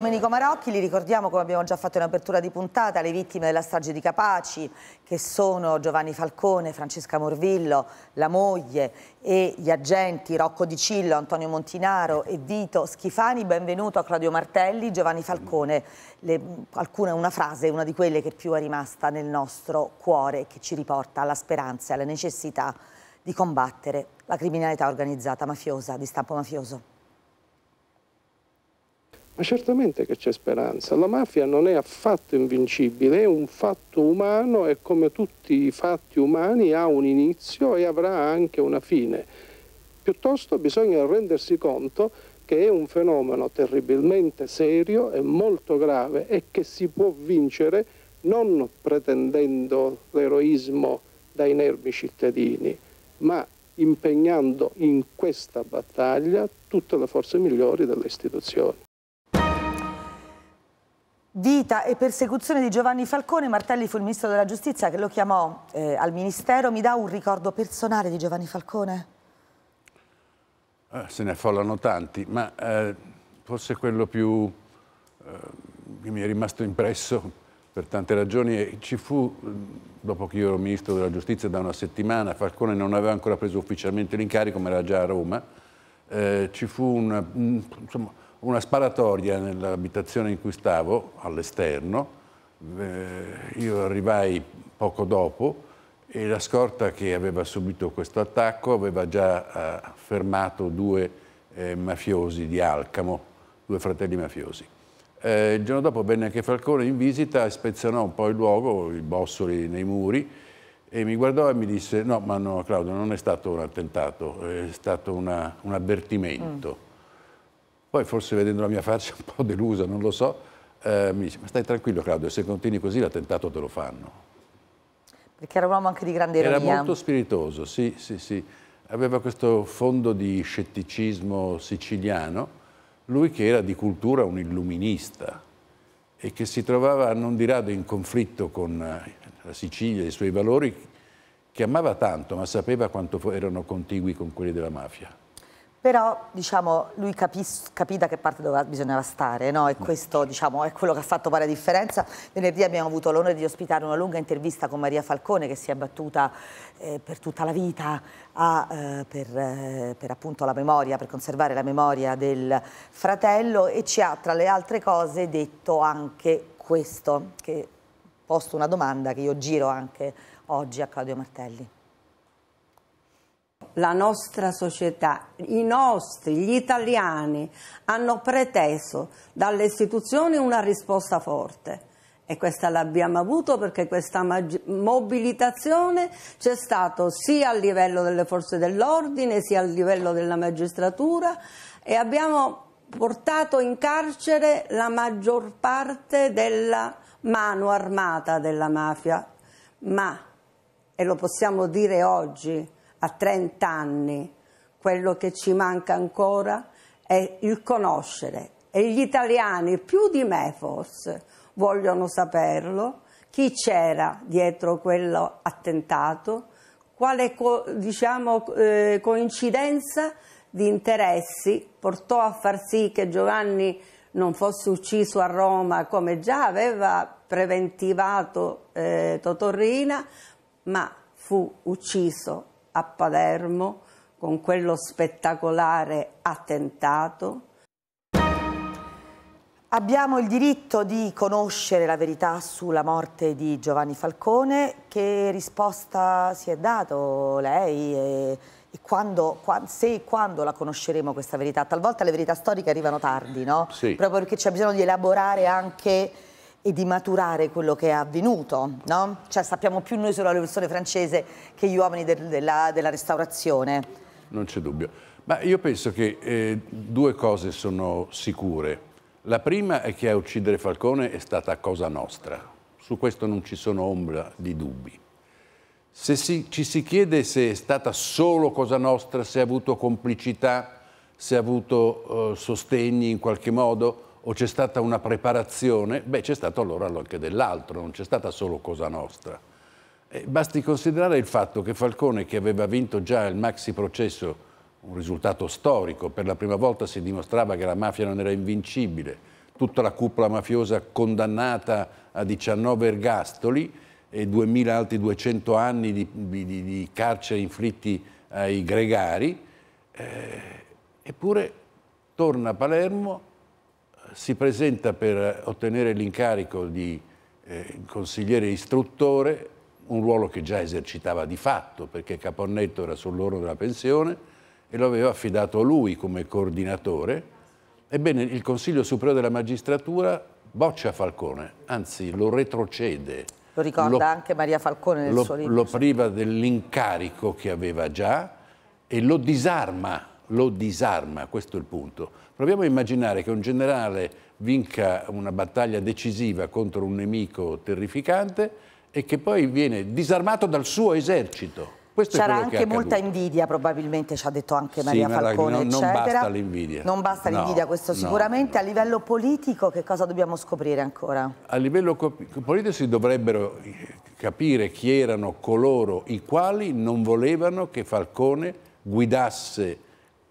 Domenico Marocchi, li ricordiamo come abbiamo già fatto in apertura di puntata, le vittime della strage di Capaci che sono Giovanni Falcone, Francesca Morvillo, la moglie e gli agenti Rocco Di Cillo, Antonio Montinaro e Vito Schifani. Benvenuto a Claudio Martelli, Giovanni Falcone, le, alcuna, una frase, una di quelle che più è rimasta nel nostro cuore che ci riporta alla speranza e alla necessità di combattere la criminalità organizzata mafiosa, di stampo mafioso. Ma certamente che c'è speranza, la mafia non è affatto invincibile, è un fatto umano e come tutti i fatti umani ha un inizio e avrà anche una fine. Piuttosto bisogna rendersi conto che è un fenomeno terribilmente serio e molto grave e che si può vincere non pretendendo l'eroismo dai nervi cittadini, ma impegnando in questa battaglia tutte le forze migliori delle istituzioni. Vita e persecuzione di Giovanni Falcone, Martelli fu il ministro della giustizia che lo chiamò eh, al ministero, mi dà un ricordo personale di Giovanni Falcone? Eh, se ne affollano tanti, ma eh, forse quello più eh, che mi è rimasto impresso per tante ragioni e ci fu, dopo che io ero ministro della giustizia da una settimana, Falcone non aveva ancora preso ufficialmente l'incarico ma era già a Roma, eh, ci fu una, un, insomma, una sparatoria nell'abitazione in cui stavo, all'esterno. Eh, io arrivai poco dopo e la scorta che aveva subito questo attacco aveva già eh, fermato due eh, mafiosi di Alcamo, due fratelli mafiosi. Eh, il giorno dopo venne anche Falcone in visita, spezionò un po' il luogo, i bossoli nei muri, e mi guardò e mi disse no, ma no Claudio, non è stato un attentato, è stato una, un avvertimento. Mm poi forse vedendo la mia faccia un po' delusa, non lo so, eh, mi dice ma stai tranquillo Claudio, se continui così l'attentato te lo fanno. Perché era un uomo anche di grande ironia. Era molto spiritoso, sì, sì, sì. Aveva questo fondo di scetticismo siciliano, lui che era di cultura un illuminista e che si trovava non di rado in conflitto con eh, la Sicilia e i suoi valori, che amava tanto, ma sapeva quanto erano contigui con quelli della mafia. Però diciamo, lui capis, capì da che parte doveva, bisognava stare no? e mm. questo diciamo, è quello che ha fatto fare la differenza. Venerdì abbiamo avuto l'onore di ospitare una lunga intervista con Maria Falcone che si è battuta eh, per tutta la vita a, eh, per, eh, per, appunto la memoria, per conservare la memoria del fratello e ci ha tra le altre cose detto anche questo, che posto una domanda che io giro anche oggi a Claudio Martelli la nostra società, i nostri, gli italiani hanno preteso dalle istituzioni una risposta forte e questa l'abbiamo avuto perché questa mobilitazione c'è stata sia a livello delle forze dell'ordine sia a livello della magistratura e abbiamo portato in carcere la maggior parte della mano armata della mafia, ma, e lo possiamo dire oggi, a 30 anni, quello che ci manca ancora è il conoscere e gli italiani più di me forse vogliono saperlo, chi c'era dietro quello attentato, quale diciamo, eh, coincidenza di interessi portò a far sì che Giovanni non fosse ucciso a Roma come già aveva preventivato eh, Totorrina, ma fu ucciso a Palermo con quello spettacolare attentato. Abbiamo il diritto di conoscere la verità sulla morte di Giovanni Falcone. Che risposta si è dato lei? E, e quando, se e quando la conosceremo questa verità? Talvolta le verità storiche arrivano tardi, no? Sì. Proprio perché c'è bisogno di elaborare anche e di maturare quello che è avvenuto, no? Cioè sappiamo più noi sulla rivoluzione francese che gli uomini del, della, della, restaurazione. Non c'è dubbio. Ma io penso che eh, due cose sono sicure. La prima è che a uccidere Falcone è stata cosa nostra. Su questo non ci sono ombra di dubbi. Se si, ci si chiede se è stata solo cosa nostra, se ha avuto complicità, se ha avuto eh, sostegni in qualche modo, o c'è stata una preparazione, beh c'è stato allora anche dell'altro, non c'è stata solo Cosa Nostra. E eh, basti considerare il fatto che Falcone, che aveva vinto già il maxi processo, un risultato storico, per la prima volta si dimostrava che la mafia non era invincibile, tutta la cupola mafiosa condannata a 19 ergastoli e 2000, altri 200 anni di, di, di carcere inflitti ai gregari, eh, eppure torna a Palermo si presenta per ottenere l'incarico di eh, consigliere istruttore, un ruolo che già esercitava di fatto perché Caponnetto era sull'oro della pensione e lo aveva affidato a lui come coordinatore. Ebbene, il Consiglio Supremo della Magistratura boccia Falcone, anzi lo retrocede. Lo ricorda lo, anche Maria Falcone nel lo, suo libro. Lo priva dell'incarico che aveva già e lo disarma lo disarma, questo è il punto. Proviamo a immaginare che un generale vinca una battaglia decisiva contro un nemico terrificante e che poi viene disarmato dal suo esercito. C'era anche molta invidia, probabilmente ci ha detto anche Maria sì, Falcone. Non, non basta l'invidia. Non basta l'invidia, no, questo sicuramente. No. A livello politico che cosa dobbiamo scoprire ancora? A livello politico si dovrebbero eh, capire chi erano coloro i quali non volevano che Falcone guidasse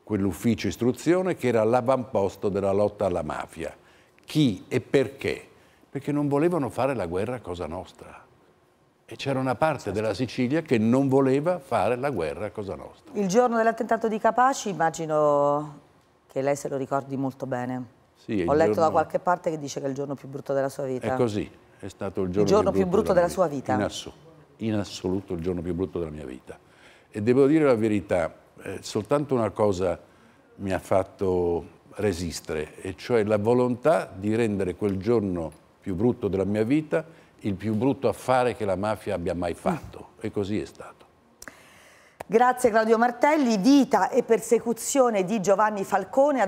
quell'ufficio istruzione che era l'avamposto della lotta alla mafia. Chi e perché? Perché non volevano fare la guerra a Cosa Nostra. E c'era una parte della Sicilia che non voleva fare la guerra a Cosa Nostra. Il giorno dell'attentato di Capaci immagino che lei se lo ricordi molto bene. Sì, Ho letto giorno... da qualche parte che dice che è il giorno più brutto della sua vita. È così, è stato il giorno, il giorno più, brutto, brutto della, della sua vita. In assoluto, in assoluto il giorno più brutto della mia vita. E devo dire la verità, eh, soltanto una cosa mi ha fatto resistere, e cioè la volontà di rendere quel giorno più brutto della mia vita il più brutto affare che la mafia abbia mai fatto. E così è stato. Grazie Claudio Martelli. Vita e persecuzione di Giovanni Falcone.